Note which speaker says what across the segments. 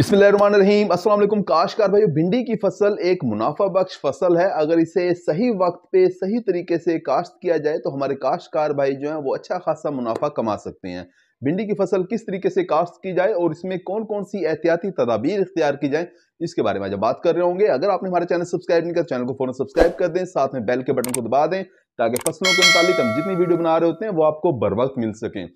Speaker 1: बिस्मिल्लाम अस्सलाम काश कार भाई भिंडी की फसल एक मुनाफा बख्श फसल है अगर इसे सही वक्त पे सही तरीके से काश्त किया जाए तो हमारे काश्तकार भाई जो हैं वो अच्छा खासा मुनाफा कमा सकते हैं भिंडी की फसल किस तरीके से काश्त की जाए और इसमें कौन कौन सी एहतियाती तदाबीर इख्तियार की जाए इसके बारे में आज बात कर रहे होंगे अगर आपने हमारे चैनल सब्सक्राइब नहीं कर चैनल को फौरन सब्सक्राइब कर दें साथ में बेल के बटन को दबा दें ताकि फसलों के मुताबिक हम जितनी वीडियो बना रहे होते हैं वो आपको बर वक्त मिल सकें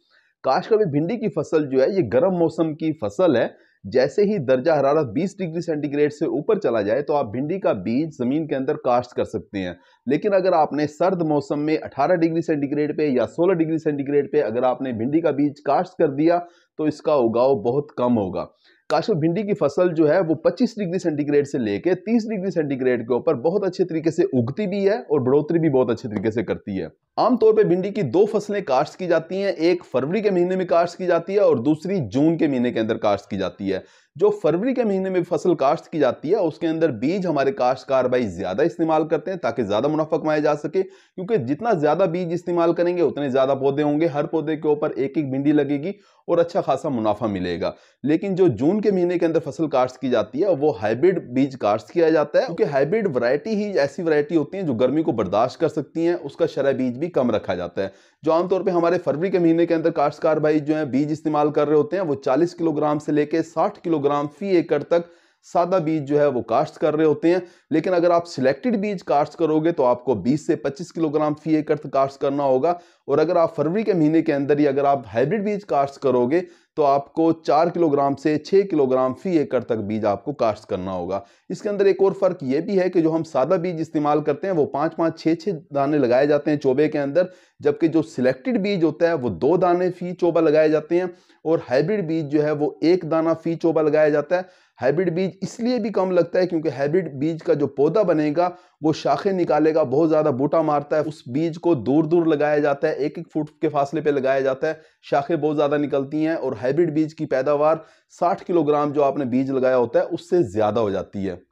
Speaker 1: काश का भिंडी की फसल जो है ये गर्म मौसम की फसल है जैसे ही दर्जा हरारत 20 डिग्री सेंटीग्रेड से ऊपर चला जाए तो आप भिंडी का बीज ज़मीन के अंदर काश्त कर सकते हैं लेकिन अगर आपने सर्द मौसम में 18 डिग्री सेंटीग्रेड पे या 16 डिग्री सेंटीग्रेड पे अगर आपने भिंडी का बीज काश्त कर दिया तो इसका उगाव बहुत कम होगा काशफ भिंडी की फसल जो है वो 25 डिग्री सेंटीग्रेड से लेके 30 डिग्री सेंटीग्रेड के ऊपर बहुत अच्छे तरीके से उगती भी है और बढ़ोतरी भी बहुत अच्छे तरीके से करती है आमतौर पर भिंडी की दो फसलें काश्त की जाती हैं एक फरवरी के महीने में काश्त की जाती है और दूसरी जून के महीने के अंदर काश्त की जाती है जो फरवरी के महीने में फसल काश्त की जाती है उसके अंदर बीज हमारे काश्तकार भाई ज़्यादा इस्तेमाल करते हैं ताकि ज़्यादा मुनाफा कमाया जा सके क्योंकि जितना ज़्यादा बीज इस्तेमाल करेंगे उतने ज़्यादा पौधे होंगे हर पौधे के ऊपर एक एक भिंडी लगेगी और अच्छा खासा मुनाफा मिलेगा लेकिन जो जून के महीने के अंदर फसल काश्त की जाती है वो हाइब्रिड बीज काश्त किया जाता है क्योंकि हाइब्रिड वरायटी ही ऐसी वरायटी होती है जो गर्मी को बर्दाश्त कर सकती है उसका शरा बीज भी भी कम रखा जाता है जो आमतौर पे हमारे फरवरी के महीने के अंदर काश्तकार भाई जो है बीज इस्तेमाल कर रहे होते हैं वो 40 किलोग्राम से लेकर 60 किलोग्राम फी एकड़ तक सादा बीज जो है वो काश्त कर रहे होते हैं लेकिन अगर आप सिलेक्टेड बीज काश्त करोगे तो आपको 20 से 25 किलोग्राम फी एकड़ काश्त करना होगा और अगर आप फरवरी के महीने के अंदर ही अगर आप हाइब्रिड बीज काश्त करोगे तो आपको चार किलोग्राम से छः किलोग्राम फी एकड़ तक बीज आपको काश्त करना होगा इसके अंदर एक और फ़र्क ये भी है कि जो हम सादा बीज इस्तेमाल करते हैं वो पाँच पाँच छः छः दाने लगाए जाते हैं चोबे के अंदर जबकि जो सिलेक्टेड बीज होता है वो दो दाने फी चोबा लगाए जाते हैं और हाइब्रिड बीज जो है वो एक दाना फी चोबा लगाया जाता है हाइब्रिड बीज इसलिए भी कम लगता है क्योंकि हाइब्रिड बीज का जो पौधा बनेगा वो शाखें निकालेगा बहुत ज़्यादा बूटा मारता है उस बीज को दूर दूर लगाया जाता है एक एक फुट के फासले पे लगाया जाता है शाखें बहुत ज़्यादा निकलती हैं और हाइब्रिड बीज की पैदावार साठ किलोग्राम जो आपने बीज लगाया होता है उससे ज़्यादा हो जाती है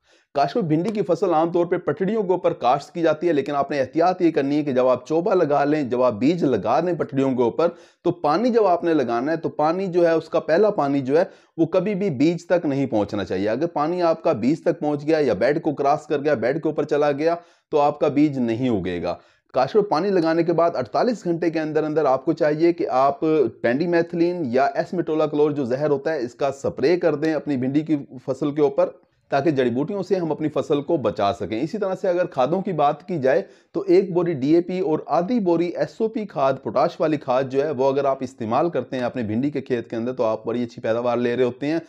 Speaker 1: में भिंडी की फसल आमतौर पर पटड़ियों के ऊपर काश्त की जाती है लेकिन आपने एहतियात ये करनी है कि जब आप चोबा लगा लें जब आप बीज लगा दें पटड़ियों के ऊपर तो पानी जब आपने लगाना है तो पानी जो है उसका पहला पानी जो है वो कभी भी बीज तक नहीं पहुंचना चाहिए अगर पानी आपका बीज तक पहुंच गया या बेड को क्रॉस कर गया बेड के ऊपर चला गया तो आपका बीज नहीं उगेगा काश में पानी लगाने के बाद 48 घंटे के अंदर अंदर आपको चाहिए कि आप पेंडीमेथिलीन या एसमेटोला क्लोर जो जहर होता है इसका स्प्रे कर दें अपनी भिंडी की फसल के ऊपर ताकि जड़ी बूटियों से हम अपनी फसल को बचा सकें इसी तरह से अगर खादों की बात की जाए तो एक बोरी डीएपी और आधी बोरी एसओपी खाद पोटाश वाली खाद जो है वो अगर आप इस्तेमाल करते हैं अपने भिंडी के खेत के अंदर तो आप बड़ी अच्छी पैदावार ले रहे होते हैं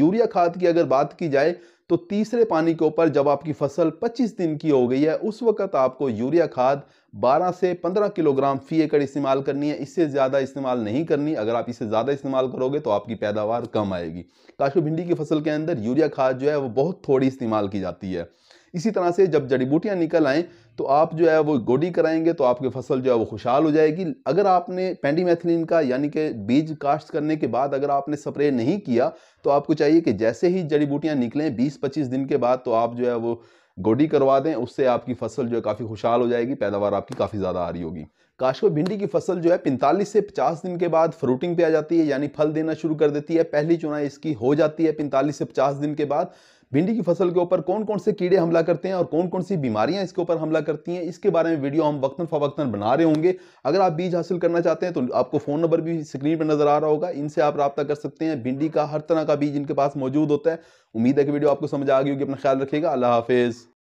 Speaker 1: यूरिया खाद की अगर बात की जाए तो तीसरे पानी के ऊपर जब आपकी फसल 25 दिन की हो गई है उस वक्त आपको यूरिया खाद 12 से 15 किलोग्राम फी एकड़ इस्तेमाल करनी है इससे ज़्यादा इस्तेमाल नहीं करनी अगर आप इसे ज़्यादा इस्तेमाल करोगे तो आपकी पैदावार कम आएगी काशु भिंडी की फसल के अंदर यूरिया खाद जो है वो बहुत थोड़ी इस्तेमाल की जाती है इसी तरह से जब जड़ी बूटियाँ निकल आएँ तो आप जो है वो गोडी कराएंगे तो आपकी फसल जो है वो खुशहाल हो जाएगी अगर आपने पेंडीमेथिलिन का यानी कि बीज काश्त करने के बाद अगर आपने स्प्रे नहीं किया तो आपको चाहिए कि जैसे ही जड़ी बूटियाँ निकलें बीस पच्चीस दिन के बाद तो आप जो है वो गोडी करवा दें उससे आपकी फसल जो है काफ़ी खुशहाल हो जाएगी पैदावार आपकी काफ़ी ज़्यादा आ रही होगी काशको भिंडी की फसल जो है 45 से 50 दिन के बाद फ्रूटिंग पे आ जाती है यानी फल देना शुरू कर देती है पहली चुनाई इसकी हो जाती है 45 से 50 दिन के बाद भिंडी की फसल के ऊपर कौन कौन से कीड़े हमला करते हैं और कौन कौन सी बीमारियां इसके ऊपर हमला करती हैं इसके बारे में वीडियो हम वक्ता फवक्तन बना रहे होंगे अगर आप बीज हासिल करना चाहते हैं तो आपको फ़ोन नंबर भी स्क्रीन पर नजर आ रहा होगा इनसे आप रब्ता कर सकते हैं भिंडी का हर तरह का बीज इनके पास मौजूद होता है उम्मीद है कि वीडियो आपको समझ आ गई होगी अपना ख्याल रखिएगा अल्लाह हाफिज़